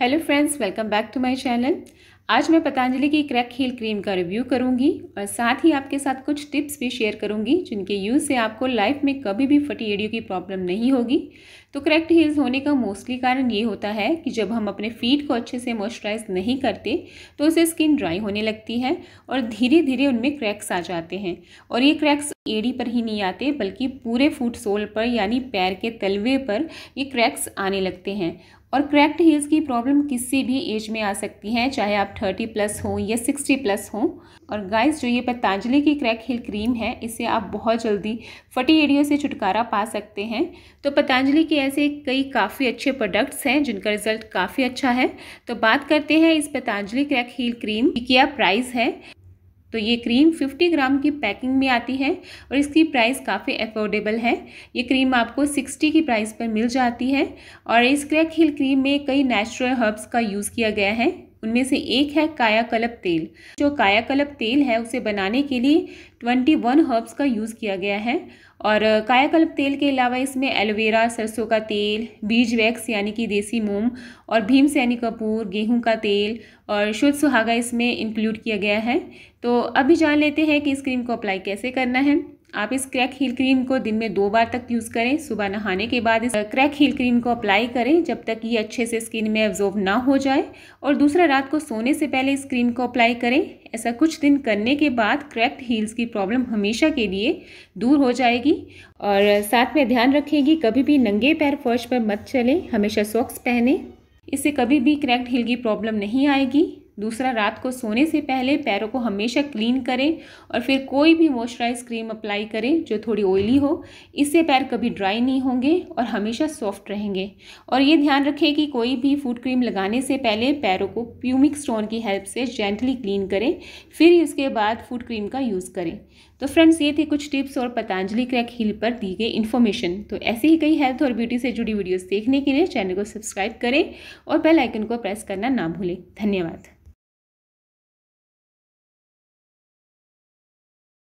hello friends welcome back to my channel आज मैं पतंजलि की क्रैक हील क्रीम का रिव्यू करूंगी और साथ ही आपके साथ कुछ टिप्स भी शेयर करूंगी जिनके यूज़ से आपको लाइफ में कभी भी फटी एड़ियों की प्रॉब्लम नहीं होगी तो क्रैक्ट हील्स होने का मोस्टली कारण ये होता है कि जब हम अपने फीट को अच्छे से मॉइस्चराइज नहीं करते तो उसे स्किन ड्राई होने लगती है और धीरे धीरे उनमें क्रैक्स आ जाते हैं और ये क्रैक्स एड़ी पर ही नहीं आते बल्कि पूरे फूट सोल पर यानी पैर के तलवे पर ये क्रैक्स आने लगते हैं और क्रैक्ट हील्स की प्रॉब्लम किसी भी एज में आ सकती है चाहे आप थर्टी प्लस हों या सिक्सटी प्लस हों और गाइस जो ये पतंजलि की क्रैक हील क्रीम है इससे आप बहुत जल्दी फटी एडियो से छुटकारा पा सकते हैं तो पतंजलि के ऐसे कई काफ़ी अच्छे प्रोडक्ट्स हैं जिनका रिजल्ट काफ़ी अच्छा है तो बात करते हैं इस पतंजलि क्रैक हील क्रीम की क्या प्राइस है तो ये क्रीम 50 ग्राम की पैकिंग में आती है और इसकी प्राइस काफ़ी अफोर्डेबल है ये क्रीम आपको 60 की प्राइस पर मिल जाती है और इस क्रैक हिल क्रीम में कई नेचुरल हर्ब्स का यूज़ किया गया है उनमें से एक है कायाकल्प तेल जो कायाकल्प तेल है उसे बनाने के लिए ट्वेंटी वन हर्ब्स का यूज़ किया गया है और कायाकल्प तेल के अलावा इसमें एलोवेरा सरसों का तेल बीज वैक्स यानी कि देसी मोम और भीम सैनी कपूर गेहूं का तेल और शुद्ध सुहागा इसमें इंक्लूड किया गया है तो अभी जान लेते हैं कि इस क्रीम को अप्लाई कैसे करना है आप इस क्रैक हील क्रीम को दिन में दो बार तक यूज़ करें सुबह नहाने के बाद इस क्रैक हील क्रीम को अप्लाई करें जब तक ये अच्छे से स्किन में एब्जॉर्व ना हो जाए और दूसरा रात को सोने से पहले इस क्रीम को अप्लाई करें ऐसा कुछ दिन करने के बाद क्रैक्ड हील्स की प्रॉब्लम हमेशा के लिए दूर हो जाएगी और साथ में ध्यान रखेगी कभी भी नंगे पैर फर्श पर मत चलें हमेशा सॉक्स पहने इससे कभी भी क्रैक्ड हील की प्रॉब्लम नहीं आएगी दूसरा रात को सोने से पहले पैरों को हमेशा क्लीन करें और फिर कोई भी मॉइस्चराइज क्रीम अप्लाई करें जो थोड़ी ऑयली हो इससे पैर कभी ड्राई नहीं होंगे और हमेशा सॉफ्ट रहेंगे और ये ध्यान रखें कि कोई भी फूड क्रीम लगाने से पहले पैरों को प्यूमिक स्टोन की हेल्प से जेंटली क्लीन करें फिर इसके बाद फूड क्रीम का यूज़ करें तो फ्रेंड्स ये थे कुछ टिप्स और पतंजलि क्रैक हिल पर दी गई इन्फॉर्मेशन तो ऐसे ही कई हेल्थ और ब्यूटी से जुड़ी वीडियोस देखने के लिए चैनल को सब्सक्राइब करें और बेल आइकन को प्रेस करना ना भूलें धन्यवाद